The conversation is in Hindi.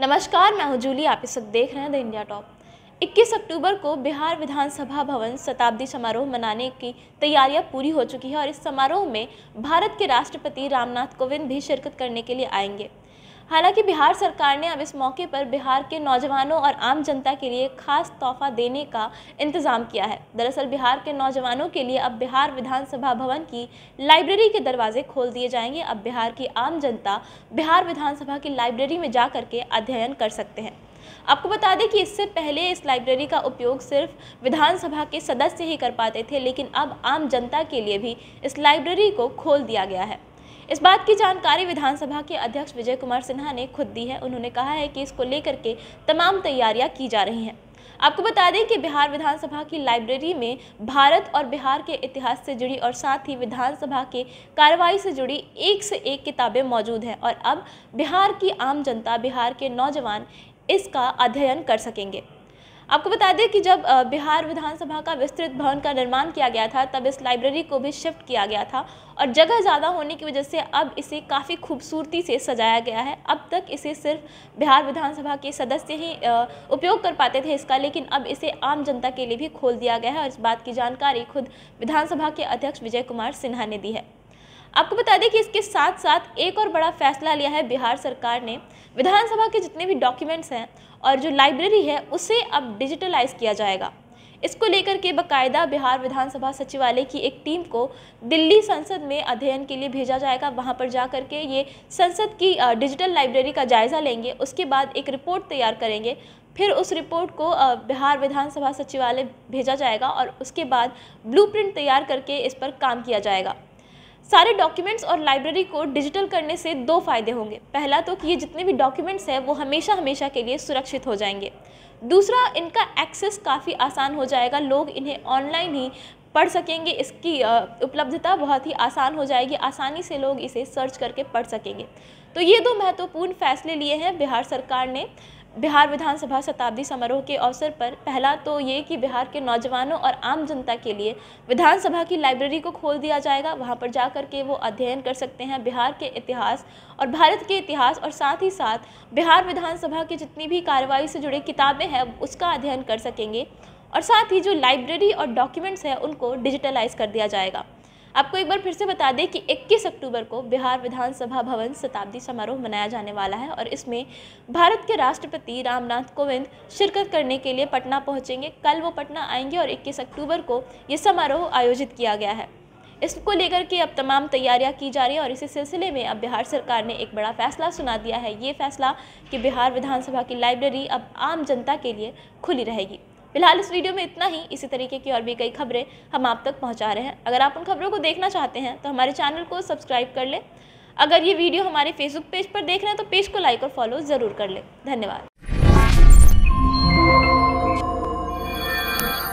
नमस्कार मैं हूं जूली आप इस वक्त देख रहे हैं द इंडिया टॉप 21 अक्टूबर को बिहार विधानसभा भवन शताब्दी समारोह मनाने की तैयारियां पूरी हो चुकी है और इस समारोह में भारत के राष्ट्रपति रामनाथ कोविंद भी शिरकत करने के लिए आएंगे हालांकि बिहार सरकार ने अब इस मौके पर बिहार के नौजवानों और आम जनता के लिए खास तोहफा देने का इंतजाम किया है दरअसल बिहार के नौजवानों के लिए अब बिहार विधानसभा भवन की लाइब्रेरी के दरवाजे खोल दिए जाएंगे अब बिहार की आम जनता बिहार विधानसभा की लाइब्रेरी में जा करके अध्ययन कर सकते हैं आपको बता दें कि इससे पहले इस लाइब्रेरी का उपयोग सिर्फ विधानसभा के सदस्य ही कर पाते थे लेकिन अब आम जनता के लिए भी इस लाइब्रेरी को खोल दिया गया है इस बात की जानकारी विधानसभा के अध्यक्ष विजय कुमार सिन्हा ने खुद दी है उन्होंने कहा है कि इसको लेकर के तमाम तैयारियां की जा रही हैं आपको बता दें कि बिहार विधानसभा की लाइब्रेरी में भारत और बिहार के इतिहास से जुड़ी और साथ ही विधानसभा के कार्रवाई से जुड़ी एक से एक किताबें मौजूद हैं और अब बिहार की आम जनता बिहार के नौजवान इसका अध्ययन कर सकेंगे आपको बता दें कि जब बिहार विधानसभा का विस्तृत भवन का निर्माण किया गया था तब इस लाइब्रेरी को भी शिफ्ट किया गया था और जगह ज़्यादा होने की वजह से अब इसे काफ़ी खूबसूरती से सजाया गया है अब तक इसे सिर्फ बिहार विधानसभा के सदस्य ही उपयोग कर पाते थे इसका लेकिन अब इसे आम जनता के लिए भी खोल दिया गया है और इस बात की जानकारी खुद विधानसभा के अध्यक्ष विजय कुमार सिन्हा ने दी है आपको बता दें कि इसके साथ साथ एक और बड़ा फैसला लिया है बिहार सरकार ने विधानसभा के जितने भी डॉक्यूमेंट्स हैं और जो लाइब्रेरी है उसे अब डिजिटलाइज किया जाएगा इसको लेकर के बकायदा बिहार विधानसभा सचिवालय की एक टीम को दिल्ली संसद में अध्ययन के लिए भेजा जाएगा वहां पर जा करके ये संसद की डिजिटल लाइब्रेरी का जायज़ा लेंगे उसके बाद एक रिपोर्ट तैयार करेंगे फिर उस रिपोर्ट को बिहार विधानसभा सचिवालय भेजा जाएगा और उसके बाद ब्लूप्रिंट तैयार करके इस पर काम किया जाएगा सारे डॉक्यूमेंट्स और लाइब्रेरी को डिजिटल करने से दो फायदे होंगे पहला तो कि ये जितने भी डॉक्यूमेंट्स हैं वो हमेशा हमेशा के लिए सुरक्षित हो जाएंगे दूसरा इनका एक्सेस काफ़ी आसान हो जाएगा लोग इन्हें ऑनलाइन ही पढ़ सकेंगे इसकी उपलब्धता बहुत ही आसान हो जाएगी आसानी से लोग इसे सर्च करके पढ़ सकेंगे तो ये दो महत्वपूर्ण फैसले लिए हैं बिहार सरकार ने बिहार विधानसभा शताब्दी समारोह के अवसर पर पहला तो ये कि बिहार के नौजवानों और आम जनता के लिए विधानसभा की लाइब्रेरी को खोल दिया जाएगा वहाँ पर जाकर के वो अध्ययन कर सकते हैं बिहार के इतिहास और भारत के इतिहास और साथ ही साथ बिहार विधानसभा की जितनी भी कार्रवाई से जुड़ी किताबें हैं उसका अध्ययन कर सकेंगे और साथ ही जो लाइब्रेरी और डॉक्यूमेंट्स हैं उनको डिजिटलाइज कर दिया जाएगा आपको एक बार फिर से बता दें कि 21 अक्टूबर को बिहार विधानसभा भवन शताब्दी समारोह मनाया जाने वाला है और इसमें भारत के राष्ट्रपति रामनाथ कोविंद शिरकत करने के लिए पटना पहुँचेंगे कल वो पटना आएंगे और इक्कीस अक्टूबर को ये समारोह आयोजित किया गया है इसको लेकर के अब तमाम तैयारियां की जा रही है और इसी सिलसिले में अब बिहार सरकार ने एक बड़ा फैसला सुना दिया है ये फैसला कि बिहार विधानसभा की लाइब्रेरी अब आम जनता के लिए खुली रहेगी फिलहाल इस वीडियो में इतना ही इसी तरीके की और भी कई खबरें हम आप तक पहुँचा रहे हैं अगर आप उन खबरों को देखना चाहते हैं तो हमारे चैनल को सब्सक्राइब कर लें अगर ये वीडियो हमारे फेसबुक पेज पर देख रहे हैं तो पेज को लाइक और फॉलो ज़रूर कर लें धन्यवाद